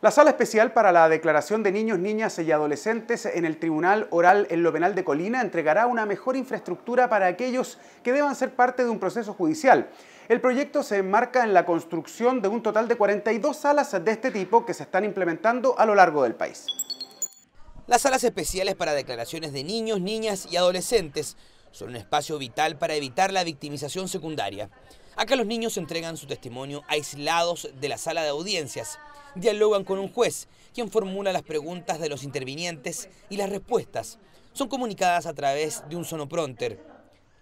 La sala especial para la declaración de niños, niñas y adolescentes en el Tribunal Oral en lo Penal de Colina entregará una mejor infraestructura para aquellos que deban ser parte de un proceso judicial. El proyecto se enmarca en la construcción de un total de 42 salas de este tipo que se están implementando a lo largo del país. Las salas especiales para declaraciones de niños, niñas y adolescentes son un espacio vital para evitar la victimización secundaria. Acá los niños entregan su testimonio aislados de la sala de audiencias, dialogan con un juez, quien formula las preguntas de los intervinientes y las respuestas son comunicadas a través de un sonopronter.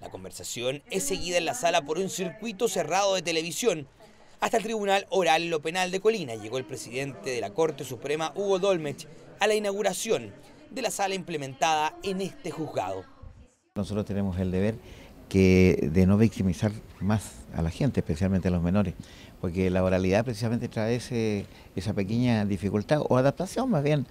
La conversación es seguida en la sala por un circuito cerrado de televisión. Hasta el Tribunal Oral Lo Penal de Colina llegó el presidente de la Corte Suprema, Hugo Dolmech, a la inauguración de la sala implementada en este juzgado. Nosotros tenemos el deber que de no victimizar más a la gente, especialmente a los menores, porque la oralidad precisamente trae esa pequeña dificultad o adaptación más bien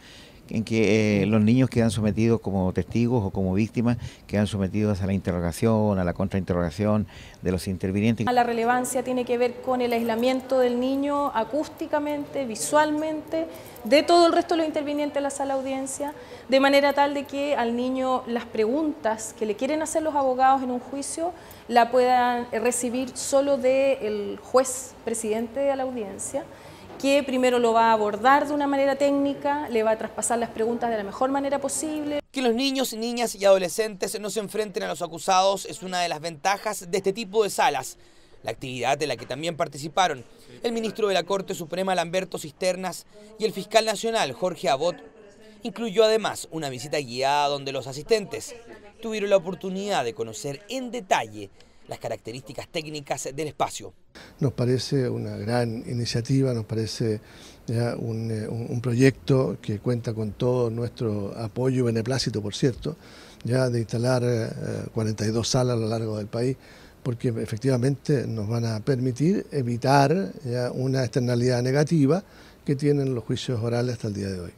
en que eh, los niños quedan sometidos como testigos o como víctimas, quedan sometidos a la interrogación, a la contrainterrogación de los intervinientes. La relevancia tiene que ver con el aislamiento del niño acústicamente, visualmente, de todo el resto de los intervinientes en la sala de audiencia, de manera tal de que al niño las preguntas que le quieren hacer los abogados en un juicio la puedan recibir solo del juez presidente de la audiencia que primero lo va a abordar de una manera técnica, le va a traspasar las preguntas de la mejor manera posible. Que los niños, niñas y adolescentes no se enfrenten a los acusados es una de las ventajas de este tipo de salas. La actividad de la que también participaron el ministro de la Corte Suprema Lamberto Cisternas y el fiscal nacional Jorge Abot incluyó además una visita guiada donde los asistentes tuvieron la oportunidad de conocer en detalle las características técnicas del espacio nos parece una gran iniciativa, nos parece eh, un, proyecto que cuenta con todo nuestro apoyo y beneplácito, por cierto, ya de instalar 42 eh, eh, salas a lo largo del país, porque efectivamente nos van a permitir evitar una externalidad negativa que tienen los juicios orales hasta el día de hoy.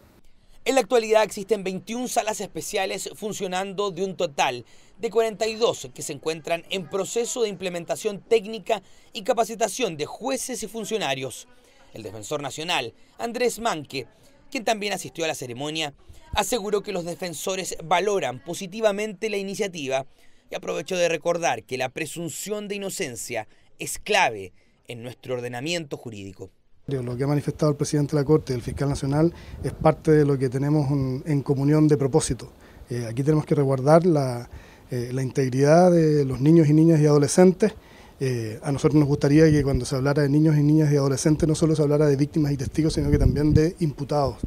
En la actualidad existen 21 salas especiales funcionando de un total de 42 que se encuentran en proceso de implementación técnica y capacitación de jueces y funcionarios. El defensor nacional, Andrés Manque, quien también asistió a la ceremonia, aseguró que los defensores valoran positivamente la iniciativa y aprovechó de recordar que la presunción de inocencia es clave en nuestro ordenamiento jurídico. Lo que ha manifestado el presidente de la Corte y el fiscal nacional es parte de lo que tenemos en comunión de propósito. Eh, aquí tenemos que resguardar eh, la, integridad de los niños y niñas y adolescentes. Eh, a nosotros nos gustaría que cuando se hablara de niños y niñas y adolescentes no solo se hablara de víctimas y testigos, sino que también de imputados,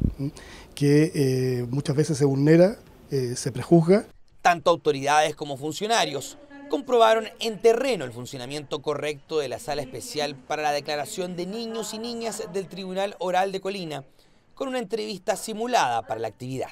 que muchas veces se vulnera, se prejuzga. Tanto autoridades como funcionarios comprobaron en terreno el funcionamiento correcto de la sala especial para la declaración de niños y niñas del Tribunal Oral de Colina, con una entrevista simulada para la actividad.